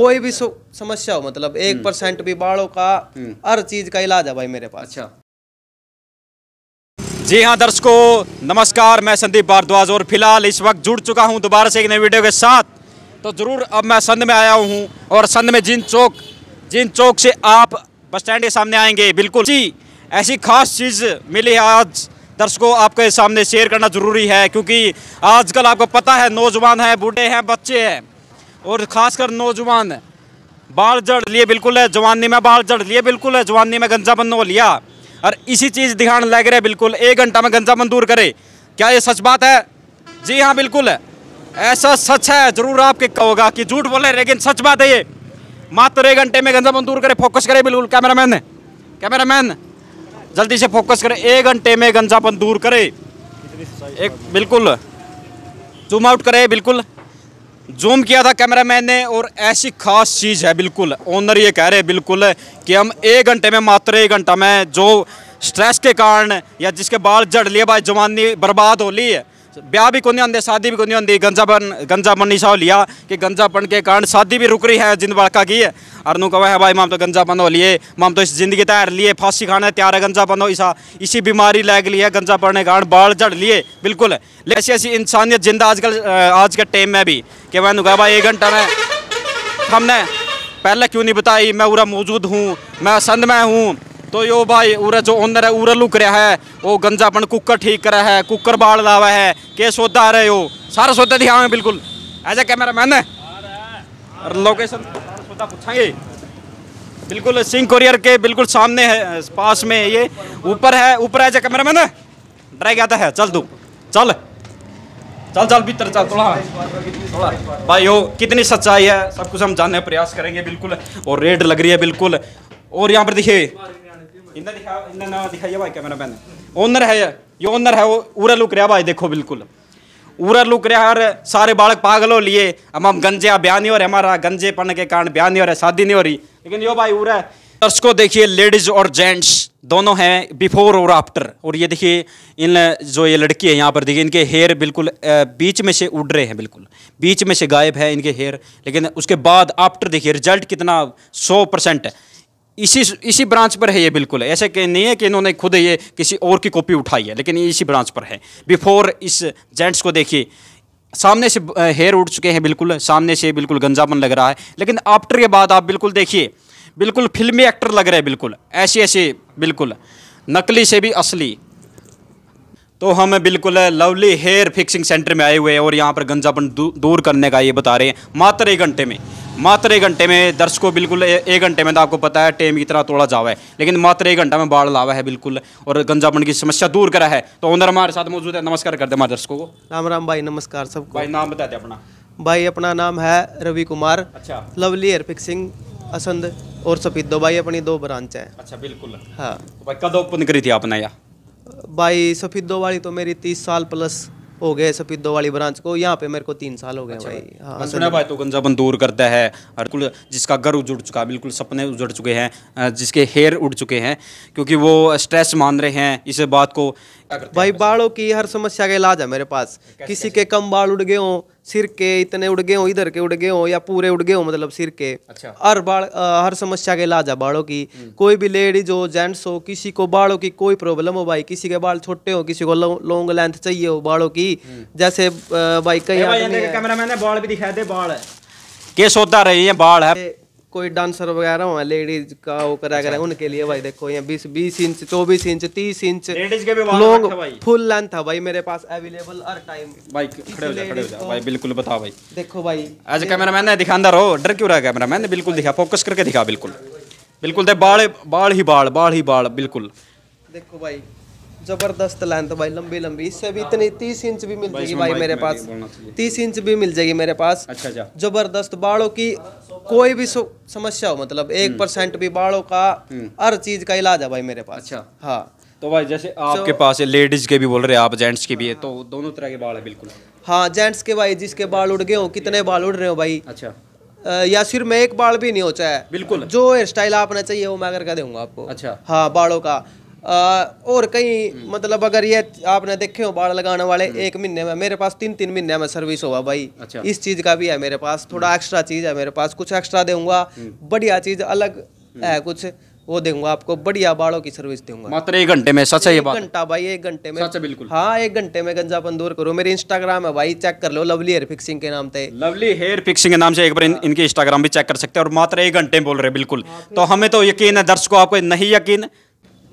कोई भी समस्या हो मतलब एक हम्म। परसेंट भी बाड़ों का हम्म। हर चीज का इलाज है भाई मेरे पास अच्छा जी हाँ दर्शकों नमस्कार मैं संदीप भारद्वाज और फिलहाल इस वक्त जुड़ चुका हूँ दोबारा से एक नए वीडियो के साथ तो ज़रूर अब मैं संध में आया हूँ और संध में जिन चौक जिन चौक से आप बस स्टैंड के सामने आएंगे बिल्कुल जी ऐसी खास चीज़ मिली है आज दर्शकों आपके सामने शेयर करना ज़रूरी है क्योंकि आजकल आपको पता है नौजवान है बूढ़े हैं बच्चे हैं और ख़ासकर नौजवान बाल जड़ लिए बिल्कुल है जवानी में बाल जड़ लिए बिल्कुल है जवानी में बंद हो लिया और इसी चीज़ दिखाने लग रहे बिल्कुल एक घंटा में बंद दूर करे क्या ये सच बात है जी हाँ बिल्कुल है ऐसा सच है जरूर आपके कहोगा कि झूठ बोले लेकिन सच बात है ये मात्र एक घंटे में बंद दूर करे फोकस करे बिल्कुल कैमरा मैन कैमरा मैन जल्दी से फोकस करे एक घंटे में गंजापन दूर करे एक बिल्कुल जूम आउट करे बिल्कुल जूम किया था कैमरामैन ने और ऐसी खास चीज़ है बिल्कुल ओनर ये कह रहे हैं बिल्कुल कि हम एक घंटे में मात्र एक घंटा में जो स्ट्रेस के कारण या जिसके बाल झड़ लिए भाई जवानी बर्बाद हो ली है ब्याह भी को नहीं होंगे शादी भी को नहीं होंगी गंजापन गंजापन ईसा हो लिया कि गंजापन के कारण शादी भी रुक रही है जिंद बाड़का की है और नू कहा है भाई माम तो गंजापन हो लिए माम तो इस जिंदगी तैर लिए फांसी खाने तैयार है गंजापन हो ईसा इसी बीमारी लग ली है गंजापन के कारण बाढ़ झड़ लिए बिल्कुल ऐसी ऐसी इंसानियत जिंदा आजकल आज के टाइम में भी कि मैंने कहा भाई एक घंटा में हमने पहले क्यों नहीं बताई मैं पूरा मौजूद हूँ मैं संद में हूँ तो यो भाई उरा जो ओनर है उरा लुक रहा है वो गंजापन कुकर ठीक करा है कुकर बाल लावा है के सौदा आ रहे हो सारा सौदा दिखावे बिल्कुल एज ए कैमरा मैन है लोकेशन सौदा पूछाएंगे बिल्कुल सिंह कोरियर के बिल्कुल सामने है पास में ये ऊपर है ऊपर एज ए कैमरा मैन है ड्राई गया है चल तू चल चल चल भीतर चल थोड़ा भाई हो कितनी सच्चाई है सब कुछ हम जानने का प्रयास करेंगे बिल्कुल और रेड लग रही है बिल्कुल और यहाँ पर देखिए इन्ना दिखाओ इन्ना ना दिखाइए भाई कैमरा मैन ओनर है ये ओनर है वो उरा लुक रहा भाई देखो बिल्कुल उरा लुक रहा और सारे बालक पागल हो लिए हम हम गंजे ब्याह नहीं हो रहे हमारा गंजे पन के कारण ब्याह नहीं हो रहा शादी नहीं हो रही लेकिन यो भाई उरा दर्शकों देखिए लेडीज और जेंट्स दोनों हैं बिफोर और आफ्टर और ये देखिए इन जो ये लड़की है यहाँ पर देखिए इनके हेयर बिल्कुल बीच में से उड़ रहे हैं बिल्कुल बीच में से गायब है इनके हेयर लेकिन उसके बाद आफ्टर देखिए रिजल्ट कितना सौ परसेंट है इसी इसी ब्रांच पर है ये बिल्कुल ऐसे कि नहीं है कि इन्होंने खुद ये किसी और की कॉपी उठाई है लेकिन ये इसी ब्रांच पर है बिफोर इस जेंट्स को देखिए सामने से हेयर उठ चुके हैं बिल्कुल सामने से बिल्कुल गंजापन लग रहा है लेकिन आफ्टर के बाद आप बिल्कुल देखिए बिल्कुल फिल्मी एक्टर लग रहे हैं बिल्कुल ऐसे ऐसे बिल्कुल नकली से भी असली तो हम बिल्कुल लवली हेयर फिक्सिंग सेंटर में आए हुए हैं और यहाँ पर गंजापन दूर करने का ये बता रहे हैं मात्र एक घंटे में मात्र एक घंटे में दर्शकों बिल्कुल एक घंटे में तो आपको पता है टेम इतना तोड़ा जावा है लेकिन मात्र एक घंटा में बाढ़ लावा है बिल्कुल और गंजापन की समस्या दूर करा है तो ओनर हमारे साथ मौजूद है नमस्कार कर दे हमारे दर्शकों को राम राम भाई नमस्कार सब भाई नाम बता दे अपना भाई अपना नाम है रवि कुमार अच्छा लवली हेयर फिक्सिंग असंद और सफीदो भाई अपनी दो ब्रांच है अच्छा बिल्कुल हाँ तो भाई कद ओपन करी थी आपने यहाँ भाई दो वाली तो मेरी तीस साल प्लस हो गए दो वाली ब्रांच को यहाँ पे मेरे को तीन साल हो गए अच्छा भाई हाँ सुना भाई तो गंजापन दूर करता है और बिल्कुल जिसका घर उजड़ चुका बिल्कुल सपने उजड़ चुके हैं जिसके हेयर उड़ चुके हैं क्योंकि वो स्ट्रेस मान रहे हैं इस बात को भाई बालों की हर समस्या का इलाज है मेरे पास कैसे, किसी कैसे? के कम बाल उड़ गए हो सिर के इतने उड़ गए हो इधर के उड़ गए हो या पूरे उड़ गए हो मतलब सिर के अच्छा। हर बाल हर समस्या का इलाज है बालों की हम्म। कोई भी लेडीज हो जेंट्स हो किसी को बालों की कोई प्रॉब्लम हो भाई किसी के बाल छोटे हो किसी को लॉन्ग लेंथ चाहिए हो बालों की हम्म। जैसे भाई कई कैमरा मैंने बाल भी दिखाए थे बाल है के सोता रही है बाल है कोई डांसर वगैरह हो लेडीज का वो करा करा अच्छा। उनके लिए भाई देखो यहाँ बीस बीस इंच चौबीस इंच तीस इंच लेडीज के भी लॉन्ग फुल लेंथ था भाई मेरे पास अवेलेबल हर टाइम भाई खड़े हो जा खड़े हो जा भाई बिल्कुल बता भाई देखो भाई आज कैमरा मैन दिखांदा रहो डर क्यों रहा कैमरा मैन बिल्कुल दिखा फोकस करके दिखा बिल्कुल बिल्कुल दे बाल बाल ही बाल बाल ही बाल बिल्कुल देखो भाई जबरदस्त लाइन तो भाई लंबी लंबी इससे भी हाँ। इतनी तीस इंच भी मिल जाएगी भाई मेरे पास तीस इंच भी मिल जाएगी मेरे पास अच्छा, अच्छा। जबरदस्त बाड़ों की कोई भी समस्या हो मतलब हम्म। एक परसेंट भी बाड़ों का हम्म। हर चीज का इलाज है भाई मेरे पास अच्छा हाँ तो भाई जैसे आपके पास है लेडीज के भी बोल रहे हैं आप जेंट्स के भी है तो हाँ। दोनों तरह के बाल है बिल्कुल हाँ जेंट्स के भाई जिसके बाल उड़ गए हो कितने बाल उड़ रहे हो भाई अच्छा या सिर में एक बाल भी नहीं होता है बिल्कुल जो हेयर स्टाइल आपने चाहिए वो मैं करके दूंगा आपको अच्छा हाँ बालों का और कहीं मतलब अगर ये आपने देखे हो बाढ़ लगाने वाले हम्म। एक महीने में मेरे पास तीन तीन महीने में सर्विस हुआ भाई अच्छा। इस चीज का भी है मेरे पास थोड़ा एक्स्ट्रा हम्म। चीज है मेरे पास कुछ एक्स्ट्रा दूंगा हम्म। बढ़िया चीज अलग है कुछ वो दूंगा आपको बढ़िया बाड़ों की सर्विस दूंगा मात्र एक घंटे में सच है ये बात घंटा भाई एक घंटे में सच बिल्कुल हाँ एक घंटे में गंजापन दूर करो मेरे इंस्टाग्राम है भाई चेक कर लो लवली हेयर फिक्सिंग के नाम से लवली हेयर फिक्सिंग के नाम से एक बार इन, हाँ। इनके इंस्टाग्राम भी चेक कर सकते हैं और मात्र एक घंटे में बोल रहे बिल्कुल हाँ, तो हमें तो यकीन है दर्शकों आपको नहीं यकीन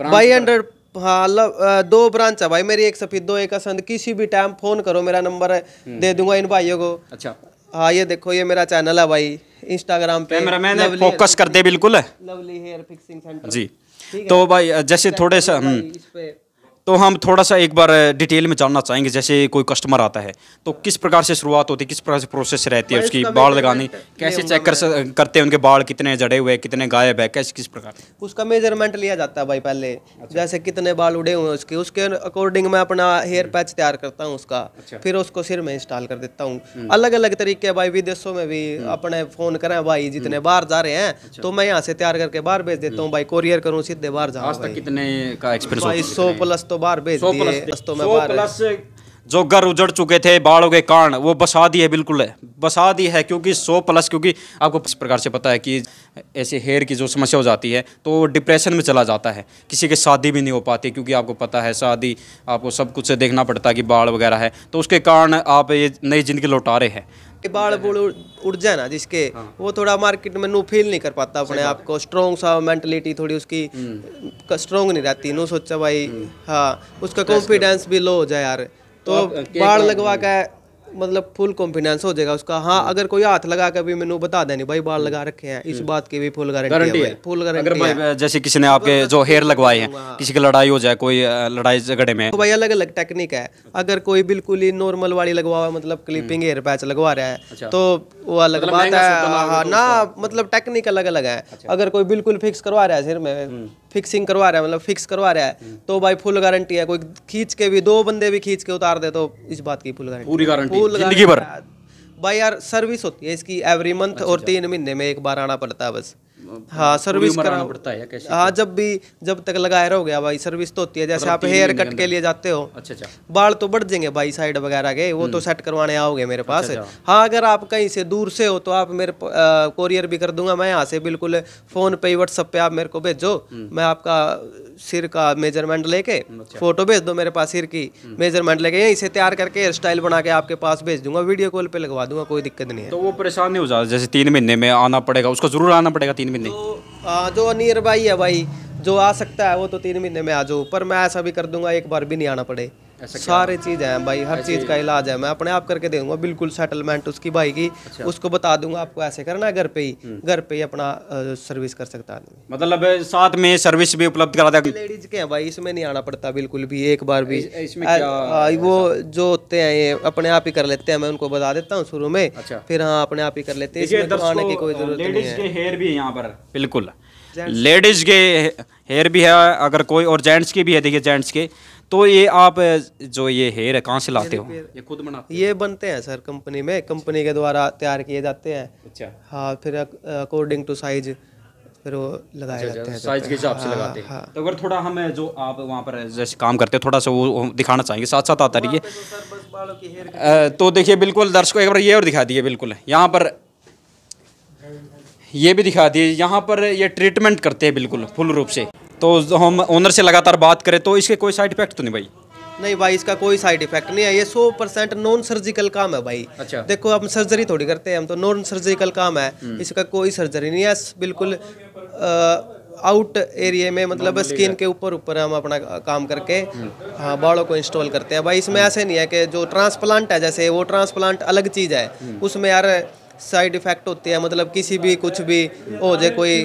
भाई हंड्रेड हाँ दो ब्रांच है भाई मेरी एक सफेद दो एक असंद किसी भी टाइम फोन करो मेरा नंबर है हम्म। दे दूंगा इन भाइयों को अच्छा हाँ ये देखो ये मेरा चैनल है भाई इंस्टाग्राम पे कैमरामैन फोकस कर दे बिल्कुल है lovely hair fixing centre ji तो भाई जैसे थोड़े सा तो हम थोड़ा सा एक बार डिटेल में जानना चाहेंगे जैसे कोई कस्टमर आता है तो किस प्रकार से शुरुआत होती है किस प्रकार से प्रोसेस रहती है उसकी बाल लगाने कैसे चेक कर करते हैं उनके बाल कितने जड़े हुए कितने गायब है कैसे किस प्रकार उसका मेजरमेंट लिया जाता है भाई पहले अच्छा। जैसे कितने बाल उड़े हुए उसके उसके अकॉर्डिंग मैं अपना हेयर हम्म। पैच तैयार करता हूँ उसका अच्छा। फिर उसको सिर में इंस्टॉल कर देता हूँ हम्म। अलग अलग तरीके भाई विदेशों में भी हम्म। अपने फ़ोन करें भाई जितने बाहर जा रहे हैं अच्छा। तो मैं यहाँ से तैयार करके बाहर भेज देता हूँ भाई कोरियर करूँ सीधे बाहर जाऊँ कितने का एक्सपीरियंस सौ प्लस तो बार भेज दिए में जो घर उजड़ चुके थे बाढ़ों के कारण वो बसा दी है बिल्कुल है बसा दी है क्योंकि सो प्लस क्योंकि आपको इस प्रकार से पता है कि ऐसे हेयर की जो समस्या हो जाती है तो डिप्रेशन में चला जाता है किसी के शादी भी नहीं हो पाती क्योंकि आपको पता है शादी आपको सब कुछ देखना पड़ता है कि बाढ़ वगैरह है तो उसके कारण आप ये नई ज़िंदगी लौटा रहे हैं बाढ़ बोल उड़ जाए ना जिसके हाँ। वो थोड़ा मार्केट में नो फील नहीं कर पाता अपने आप को स्ट्रॉन्ग सा मेंटलिटी थोड़ी उसकी स्ट्रॉन्ग हम्म। नहीं रहती नो सोचा भाई हम्म। हाँ उसका कॉन्फिडेंस भी लो हो जाए यार तो, तो बाढ़ लगवा हम्म। के मतलब फुल कॉन्फिडेंस हो जाएगा उसका हाँ हम्म। अगर कोई हाथ लगा के भी मैंने बता देनी भाई बाल हम्म। लगा रखे हैं इस हम्म। बात की भी फुल गारंटी है फुल गारंटी जैसे किसी ने आपके जो हेयर लगवाए हैं हाँ। किसी की लड़ाई हो जाए कोई लड़ाई झगड़े में तो भाई अलग अलग टेक्निक है अगर कोई बिल्कुल ही नॉर्मल वाली लगवा मतलब क्लिपिंग हेयर पैच लगवा रहा है अच्छा। तो वो अलग मतलब बात है हाँ, तो ना मतलब टेक्निक अलग अलग है अच्छा। अगर कोई बिल्कुल फिक्स करवा रहा है सिर में फिक्सिंग करवा रहा है मतलब फिक्स करवा रहा है हम्म। तो भाई फुल गारंटी है कोई खींच के भी दो बंदे भी खींच के उतार दे तो इस बात की फुल गारंटी पूरी भाई यार सर्विस होती है इसकी एवरी मंथ और तीन महीने में एक बार आना पड़ता है बस हाँ सर्विस कराना पड़ता है कैसे हाँ जब भी जब तक लगाए रहोगे भाई सर्विस तो होती है जैसे आप हेयर कट के लिए जाते हो अच्छा अच्छा बाल तो बढ़ जाएंगे भाई साइड वगैरह के वो तो सेट हम्म। करवाने आओगे मेरे अच्छा, पास अच्छा। हाँ अगर आप कहीं से दूर से हो तो आप मेरे कोरियर भी कर दूंगा मैं यहाँ से बिल्कुल फोन पे व्हाट्सअप पे आप मेरे को भेजो हम्म। मैं आपका सिर का मेजरमेंट लेके फोटो हम्म, अच्छा। भेज दो मेरे पास सिर की मेजरमेंट लेके यहीं से तैयार करके हेयर स्टाइल बना के आपके पास भेज दूंगा वीडियो कॉल पे लगवा दूंगा कोई दिक्कत नहीं है तो वो परेशान नहीं हो जाता जैसे तीन महीने में आना पड़ेगा उसको जरूर आना पड़ेगा तीन Ini. जो नियर बाई है भाई जो आ सकता है वो तो तीन महीने में आ जाओ पर मैं ऐसा भी कर दूंगा एक बार भी नहीं आना पड़े सारे चीज है भाई हर चीज का इलाज है मैं अपने आप करके देगा दूंगा बिल्कुल सेटलमेंट उसकी भाई की अच्छा। उसको बता दूंगा आपको ऐसे करना है घर पे ही हम्म। घर पे ही अपना सर्विस कर सकता है मतलब साथ में सर्विस भी उपलब्ध करा देगा लेडीज के हैं भाई इसमें नहीं आना पड़ता बिल्कुल भी एक बार भी वो जो होते हैं ये अपने आप ही कर लेते हैं मैं उनको बता देता हूँ शुरू में अच्छा। फिर हाँ अपने आप ही कर लेते हैं तो आने की कोई जरूरत नहीं है यहाँ पर बिल्कुल लेडीज़ के हेयर भी है अगर कोई और जेंट्स की भी है देखिए जेंट्स के तो ये आप जो ये हेयर है कहाँ से लाते हो ये खुद बनाते ये बनते हैं सर कंपनी में कंपनी के द्वारा तैयार किए जाते हैं अच्छा हाँ फिर अकॉर्डिंग टू साइज फिर वो लगाए अच्छा, जाते हैं साइज के हिसाब से हाँ, लगाते हैं हाँ। तो अगर थोड़ा हम जो आप वहाँ पर जैसे काम करते हो थोड़ा सा वो दिखाना चाहेंगे साथ साथ आता रहिए तो, तो देखिए बिल्कुल दर्शकों एक बार ये और दिखा दिए बिल्कुल यहाँ पर ये भी दिखा दिए यहाँ पर ये ट्रीटमेंट करते हैं बिल्कुल फुल रूप से तो हम ओनर से लगातार बात करें तो इसके कोई साइड इफेक्ट तो नहीं भाई नहीं भाई इसका कोई साइड इफेक्ट नहीं है ये 100 परसेंट नॉन सर्जिकल काम है भाई अच्छा देखो हम सर्जरी थोड़ी करते हैं हम तो नॉन सर्जिकल काम है हम्म। इसका कोई सर्जरी नहीं है बिल्कुल आउट एरिया में मतलब स्किन के ऊपर ऊपर हम अपना काम करके हम्म। हाँ बाड़ों को इंस्टॉल करते हैं भाई इसमें हम्म। ऐसे नहीं है कि जो ट्रांसप्लांट है जैसे वो ट्रांसप्लांट अलग चीज़ है उसमें यार साइड इफेक्ट होते हैं मतलब किसी भी कुछ भी हो जाए कोई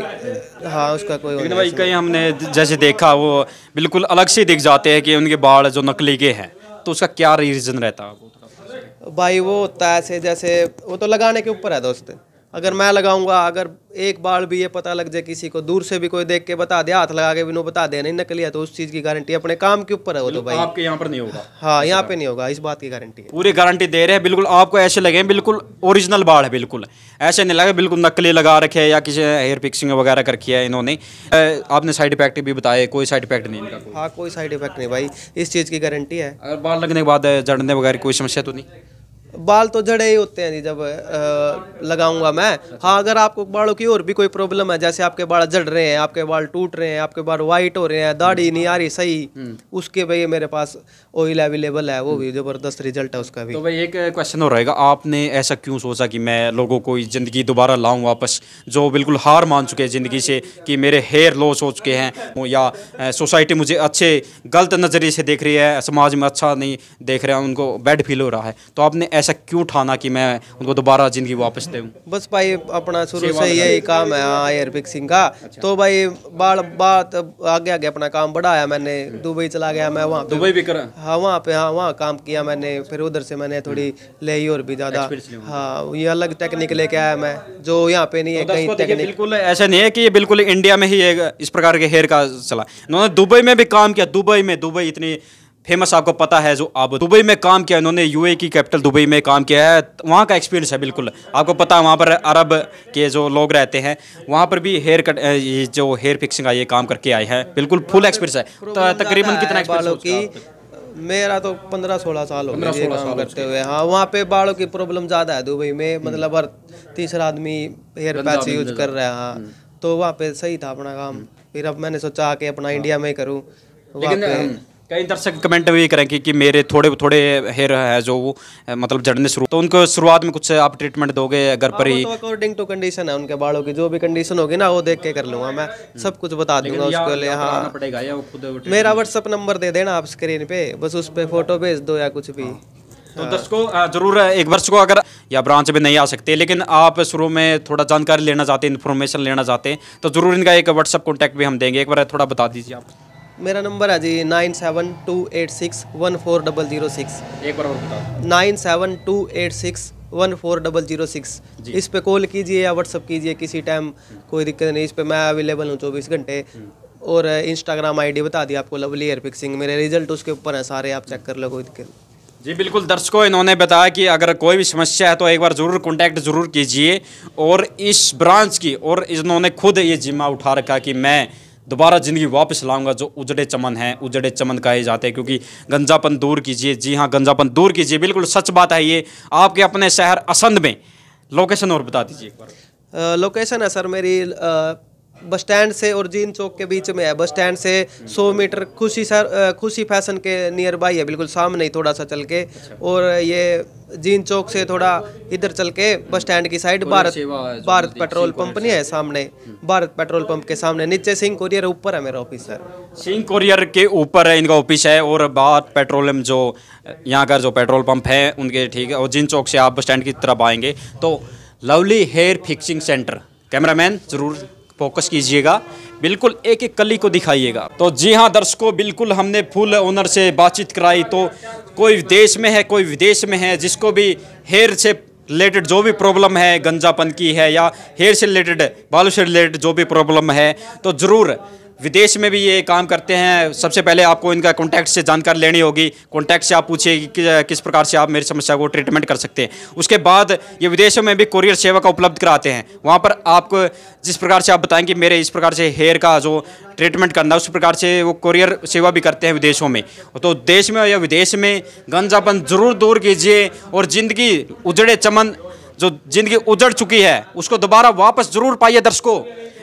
हाँ उसका कोई लेकिन भाई कहीं हमने जैसे देखा वो बिल्कुल अलग से दिख जाते हैं कि उनके बाल जो नकली के हैं तो उसका क्या रीज़न रहता है भाई वो होता है ऐसे जैसे वो तो लगाने के ऊपर है दोस्त अगर मैं लगाऊंगा अगर एक बार भी ये पता लग जाए किसी को दूर से भी कोई देख के बता दे हाथ लगा के भी नो बता दे नहीं नकली है तो उस चीज की गारंटी अपने काम के ऊपर है वो तो भाई आपके यहाँ पर नहीं होगा हाँ यहाँ पे नहीं होगा इस बात की गारंटी पूरी गारंटी दे रहे हैं बिल्कुल आपको ऐसे लगे बिल्कुल ओरिजिनल बाढ़ है बिल्कुल ऐसे नहीं लगे बिल्कुल नकली लगा रखे है या किसी हेयर फिक्सिंग वगैरह कर है इन्होंने आपने साइड इफेक्ट भी बताए कोई साइड इफेक्ट नहीं हाँ कोई साइड इफेक्ट नहीं भाई इस चीज की गारंटी है अगर बाल लगने के बाद जड़ने वगैरह कोई समस्या तो नहीं बाल तो जड़े ही होते हैं जी जब लगाऊंगा मैं हाँ अगर आपको बालों की और भी कोई प्रॉब्लम है जैसे आपके बाल जड़ रहे हैं आपके बाल टूट रहे हैं आपके बाल वाइट हो रहे हैं दाढ़ी नहीं आ रही सही हम्म। उसके भाई मेरे पास ऑयल अवेलेबल है वो भी हम्म। ज़बरदस्त रिजल्ट है उसका भी तो भाई एक क्वेश्चन हो रहेगा आपने ऐसा क्यों सोचा कि मैं लोगों को ज़िंदगी दोबारा लाऊँ वापस जो बिल्कुल हार मान चुके हैं ज़िंदगी से कि मेरे हेयर लॉस हो चुके हैं या सोसाइटी मुझे अच्छे गलत नज़रिए से देख रही है समाज में अच्छा नहीं देख रहा हैं उनको बैड फील हो रहा है तो आपने ऐसा क्यों ठाना कि मैं उनको दोबारा ज़िंदगी वापस दे बस भाई अपना शुरू से यही काम है हाँ एयरपिक सिंह का अच्छा। तो भाई बाल बात आगे आगे अपना काम बढ़ाया मैंने दुबई चला गया मैं वहाँ दुबई भी करा हाँ वहाँ पे हाँ वहाँ काम किया मैंने फिर उधर से मैंने थोड़ी हम्म। ले और भी ज़्यादा हाँ ये अलग टेक्निक लेके आया मैं जो यहाँ पे नहीं है तो कहीं टेक्निक बिल्कुल ऐसा नहीं है कि ये बिल्कुल इंडिया में ही इस प्रकार के हेयर का चला उन्होंने दुबई में भी काम किया दुबई में दुबई इतनी फेमस आपको पता है जो अब दुबई में काम किया उन्होंने यू e की कैपिटल दुबई में काम किया है वहाँ का एक्सपीरियंस है बिल्कुल आपको पता है वहाँ पर अरब के जो लोग रहते हैं वहाँ पर भी हेयर कट जो हेयर फिक्सिंग का ये काम करके आए हैं बिल्कुल फुल एक्सपीरियंस है तो तकरीबन कितना मेरा तो पंद्रह सोलह साल हो गए काम करते हुए हाँ वहाँ पे बालों की प्रॉब्लम ज़्यादा है दुबई में हम्म। मतलब हर तीसरा आदमी हेयर पैच यूज कर रहा है हाँ हम्म। तो वहाँ पे सही था अपना काम हम्म। फिर अब मैंने सोचा कि अपना इंडिया हाँ। में ही करूँ कई दर्शक कमेंट भी करें कि, कि मेरे थोड़े थोड़े हेयर है जो वो मतलब जड़ने शुरू तो उनको शुरुआत में कुछ आप ट्रीटमेंट दोगे घर हाँ, पर ही अकॉर्डिंग टू कंडीशन है उनके बालों की जो भी कंडीशन होगी ना वो देख के कर लूंगा मैं हम्म। सब कुछ बता दूंगा उसके लिए हाँ मेरा व्हाट्सअप नंबर दे देना आप स्क्रीन पे बस उस पर फोटो भेज दो या कुछ भी हाँ। तो हाँ। दर्शकों जरूर एक वर्ष को अगर या ब्रांच में नहीं आ सकते लेकिन आप शुरू में थोड़ा जानकारी लेना चाहते हैं इन्फॉर्मेशन लेना चाहते हैं तो जरूर इनका एक व्हाट्सअप कॉन्टैक्ट भी हम देंगे एक बार थोड़ा बता दीजिए आप मेरा नंबर है जी nine seven two eight six one four double zero six एक बार और बताओ nine seven two eight six one four double zero six इस पे कॉल कीजिए या व्हाट्सअप कीजिए किसी टाइम कोई दिक्कत नहीं इस पे मैं अवेलेबल हूँ चौबीस घंटे हम्म। और इंस्टाग्राम आईडी बता दी आपको लवली एयर पिक्सिंग मेरे रिजल्ट उसके ऊपर है सारे आप चेक कर लो कोई दिक्कत जी बिल्कुल दर्शकों इन्होंने बताया कि अगर कोई भी समस्या है तो एक बार ज़रूर कॉन्टैक्ट ज़रूर कीजिए और इस ब्रांच की और इन्होंने खुद ये जिम्मा उठा रखा कि मैं दोबारा ज़िंदगी वापस लाऊंगा जो उजड़े चमन हैं उजड़े चमन कहे जाते हैं क्योंकि गंजापन दूर कीजिए जी हाँ गंजापन दूर कीजिए बिल्कुल सच बात है ये आपके अपने शहर असंद में लोकेशन और बता दीजिए एक बार लोकेशन है सर मेरी आ... बस स्टैंड से और जीन चौक के बीच में है बस स्टैंड से 100 मीटर खुशी सर खुशी फैशन के नियर बाई है बिल्कुल सामने ही थोड़ा सा चल के अच्छा। और ये जीन चौक से थोड़ा इधर चल के बस स्टैंड की side Bharat Bharat petrol pump नहीं है सामने हम्म। भारत पेट्रोल पंप के सामने नीचे सिंह कोरियर ऊपर है मेरा ऑफिस सर सिंह कोरियर के ऊपर है इनका ऑफिस है और भारत पेट्रोलियम जो यहाँ का जो पेट्रोल पंप है उनके ठीक है और जीन चौक से आप बस स्टैंड की तरफ आएंगे तो lovely hair fixing centre cameraman जरूर फोकस कीजिएगा बिल्कुल एक एक कली को दिखाइएगा तो जी हाँ दर्शकों बिल्कुल हमने फुल ओनर से बातचीत कराई तो कोई देश में है कोई विदेश में है जिसको भी हेयर से रिलेटेड जो भी प्रॉब्लम है गंजापन की है या हेयर से रिलेटेड बालों से रिलेटेड जो भी प्रॉब्लम है तो ज़रूर विदेश में भी ये काम करते हैं सबसे पहले आपको इनका कॉन्टैक्ट से जानकारी लेनी होगी कॉन्टैक्ट से आप पूछिए कि किस प्रकार से आप मेरी समस्या को ट्रीटमेंट कर सकते हैं उसके बाद ये विदेशों में भी कुरियर सेवा का उपलब्ध कराते हैं वहाँ पर आपको जिस प्रकार से आप बताएं कि मेरे इस प्रकार से हेयर का जो ट्रीटमेंट करना उस प्रकार से वो कुरियर सेवा भी करते हैं विदेशों में तो देश में या विदेश में गंजापन ज़रूर दूर कीजिए और ज़िंदगी उजड़े चमन जो ज़िंदगी उजड़ चुकी है उसको दोबारा वापस ज़रूर पाइए दर्शकों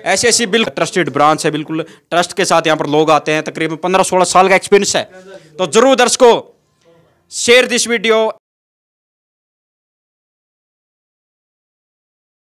ऐसी ऐसी बिल्कुल ट्रस्टेड ब्रांच है बिल्कुल ट्रस्ट के साथ यहाँ पर लोग आते हैं तकरीबन पंद्रह सोलह साल का एक्सपीरियंस है तो जरूर दर्शकों शेयर दिस वीडियो